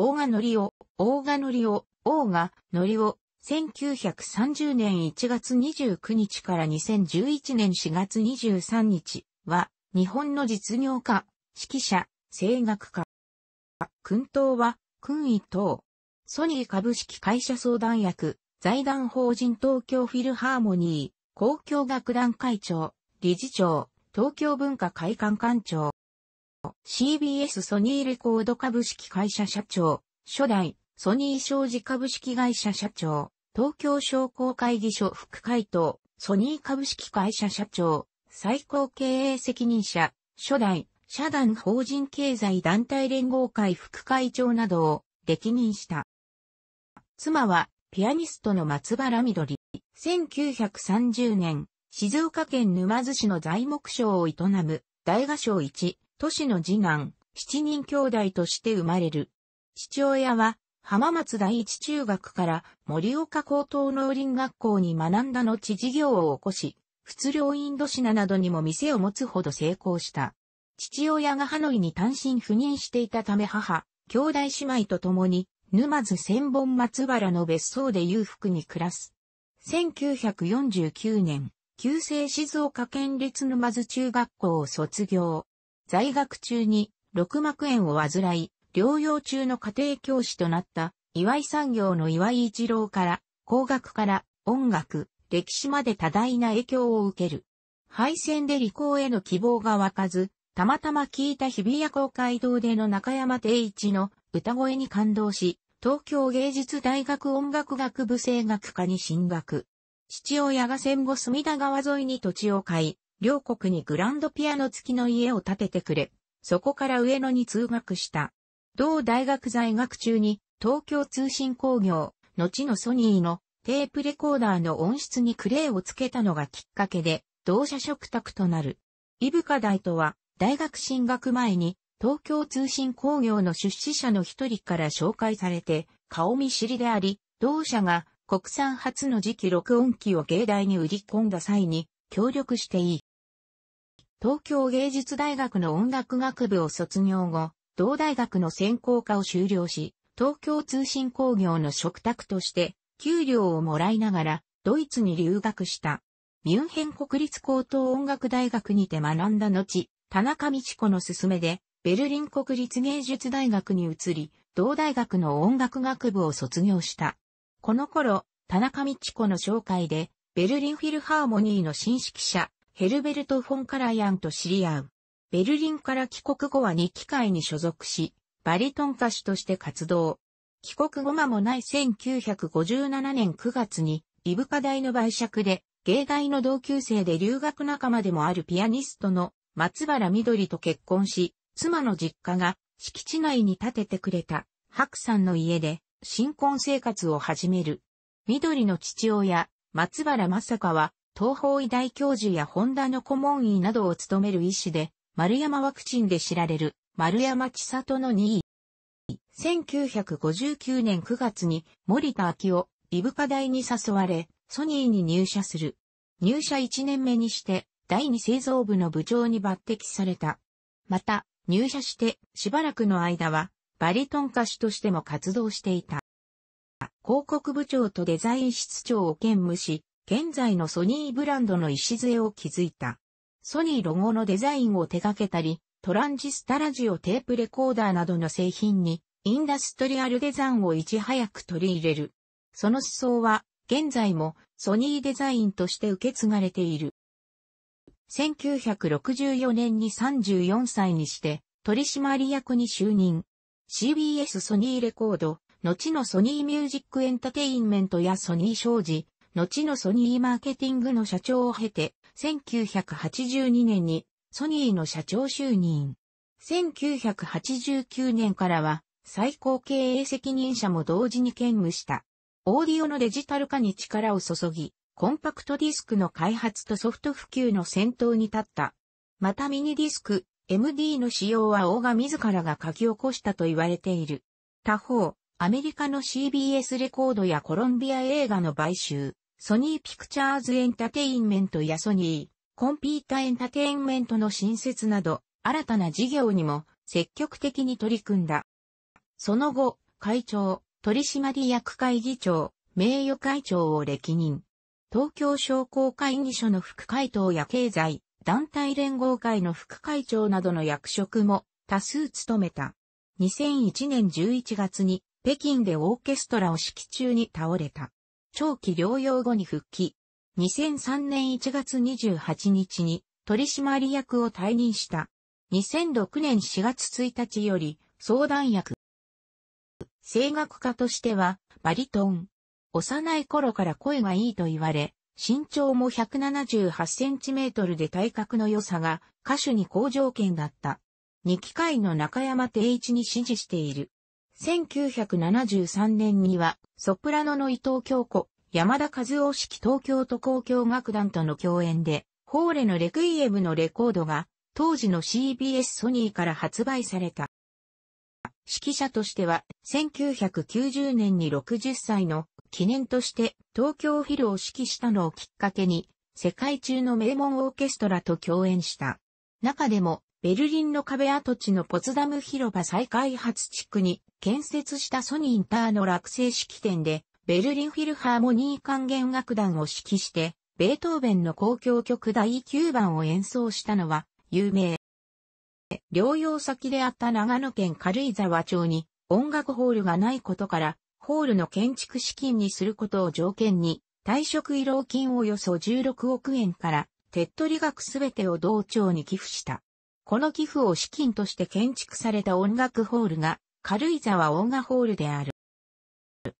大賀のりお、大賀のりお、大賀のりお、1930年1月29日から2011年4月23日は、日本の実業家、指揮者、声楽家。君党は、君位党。ソニー株式会社相談役、財団法人東京フィルハーモニー、公共楽団会長、理事長、東京文化会館館長。CBS ソニーレコード株式会社社長、初代、ソニー商事株式会社社長、東京商工会議所副会頭、ソニー株式会社社長、最高経営責任者、初代、社団法人経済団体連合会副会長などを歴任した。妻は、ピアニストの松原みどり。1930年、静岡県沼津市の材木商を営む、大画賞1、都市の次男、七人兄弟として生まれる。父親は、浜松第一中学から森岡高等農林学校に学んだ後事業を起こし、仏領インドシナなどにも店を持つほど成功した。父親がハノイに単身赴任していたため母、兄弟姉妹と共に、沼津千本松原の別荘で裕福に暮らす。1949年、旧制静岡県立沼津中学校を卒業。在学中に六膜炎を患い、療養中の家庭教師となった岩井産業の岩井一郎から、工学から音楽、歴史まで多大な影響を受ける。敗戦で理工への希望が湧かず、たまたま聞いた日比谷公会堂での中山定一の歌声に感動し、東京芸術大学音楽学部声楽科に進学。父親が戦後隅田川沿いに土地を買い、両国にグランドピアノ付きの家を建ててくれ、そこから上野に通学した。同大学在学中に東京通信工業、後のソニーのテープレコーダーの音質にクレーをつけたのがきっかけで、同社食卓となる。イブカ大とは、大学進学前に、東京通信工業の出資者の一人から紹介されて、顔見知りであり、同社が国産初の次期録音機を芸大に売り込んだ際に、協力していい。東京芸術大学の音楽学部を卒業後、同大学の専攻科を修了し、東京通信工業の食託として、給料をもらいながら、ドイツに留学した。ミュンヘン国立高等音楽大学にて学んだ後、田中道子の勧めで、ベルリン国立芸術大学に移り、同大学の音楽学部を卒業した。この頃、田中道子の紹介で、ベルリンフィルハーモニーの新指揮者、ヘルベルト・フォン・カラヤンと知り合う。ベルリンから帰国後は2機会に所属し、バリトン歌手として活動。帰国後間もない1957年9月に、イブカ大の売借で、芸大の同級生で留学仲間でもあるピアニストの松原緑と結婚し、妻の実家が敷地内に建ててくれた白さんの家で新婚生活を始める。緑の父親、松原さかは東方医大教授やホンダの顧問医などを務める医師で、丸山ワクチンで知られる丸山千里の2位。1959年9月に森田昭夫、医部科大に誘われ、ソニーに入社する。入社1年目にして、第2製造部の部長に抜擢された。また、入社してしばらくの間は、バリトン歌手としても活動していた。広告部長とデザイン室長を兼務し、現在のソニーブランドの礎を築いた。ソニーロゴのデザインを手掛けたり、トランジスタラジオテープレコーダーなどの製品に、インダストリアルデザインをいち早く取り入れる。その思想は、現在もソニーデザインとして受け継がれている。1964年に34歳にして、取締役に就任。CBS ソニーレコード、後のソニーミュージックエンタテインメントやソニー商事、後のソニーマーケティングの社長を経て、1982年にソニーの社長就任。1989年からは最高経営責任者も同時に兼務した。オーディオのデジタル化に力を注ぎ、コンパクトディスクの開発とソフト普及の先頭に立った。またミニディスク、MD の使用はオーガ自らが書き起こしたと言われている。他方、アメリカの CBS レコードやコロンビア映画の買収、ソニーピクチャーズエンタテインメントやソニー、コンピータエンタテインメントの新設など、新たな事業にも積極的に取り組んだ。その後、会長、取締役会議長、名誉会長を歴任。東京商工会議所の副会頭や経済、団体連合会の副会長などの役職も多数務めた。2001年11月に北京でオーケストラを指揮中に倒れた。長期療養後に復帰。2003年1月28日に取締役を退任した。2006年4月1日より相談役。声楽家としてはバリトン。幼い頃から声がいいと言われ、身長も178センチメートルで体格の良さが歌手に好条件だった。2機会の中山定一に支持している。1973年には、ソプラノの伊藤京子、山田和夫式東京都交響楽団との共演で、ホーレのレクイエムのレコードが、当時の CBS ソニーから発売された。指揮者としては、1990年に60歳の記念として東京フィルを指揮したのをきっかけに、世界中の名門オーケストラと共演した。中でも、ベルリンの壁跡地のポツダム広場再開発地区に建設したソニーインターの落成式典で、ベルリンフィルハーモニー管弦楽団を指揮して、ベートーベンの公共曲第9番を演奏したのは、有名。療養先であった長野県軽井沢町に、音楽ホールがないことから、ホールの建築資金にすることを条件に、退職慰労金およそ16億円から、手っ取り額すべてを同庁に寄付した。この寄付を資金として建築された音楽ホールが、軽井沢音楽ホールである。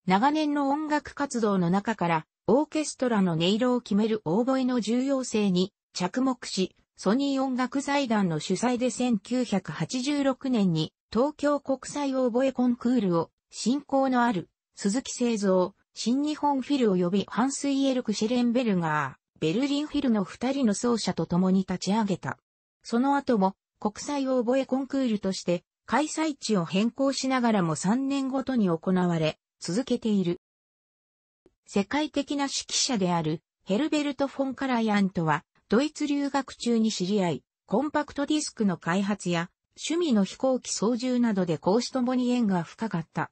長年の音楽活動の中から、オーケストラの音色を決める大声の重要性に着目し、ソニー音楽財団の主催で1986年に東京国際オーボエコンクールを進行のある鈴木製造、新日本フィル及びハンスイエルク・シェレンベルガー、ベルリンフィルの二人の奏者と共に立ち上げた。その後も国際オーボエコンクールとして開催地を変更しながらも3年ごとに行われ、続けている。世界的な指揮者であるヘルベルト・フォン・カラヤンとは、ドイツ留学中に知り合い、コンパクトディスクの開発や趣味の飛行機操縦などで講師ともに縁が深かった。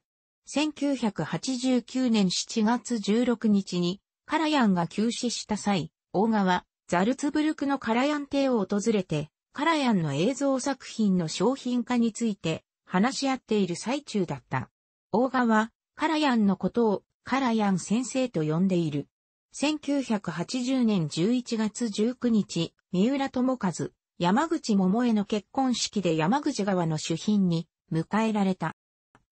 1989年7月16日にカラヤンが急死した際、大川、ザルツブルクのカラヤン邸を訪れてカラヤンの映像作品の商品化について話し合っている最中だった。大賀はカラヤンのことをカラヤン先生と呼んでいる。1980年11月19日、三浦智和、山口桃江の結婚式で山口川の主賓に迎えられた。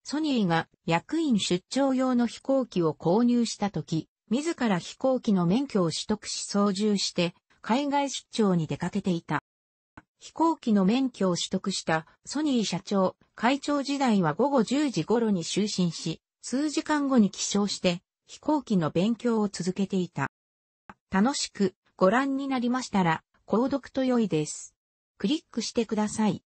ソニーが役員出張用の飛行機を購入した時、自ら飛行機の免許を取得し操縦して、海外出張に出かけていた。飛行機の免許を取得したソニー社長、会長時代は午後10時頃に就寝し、数時間後に起床して飛行機の勉強を続けていた。楽しくご覧になりましたら、購読と良いです。クリックしてください。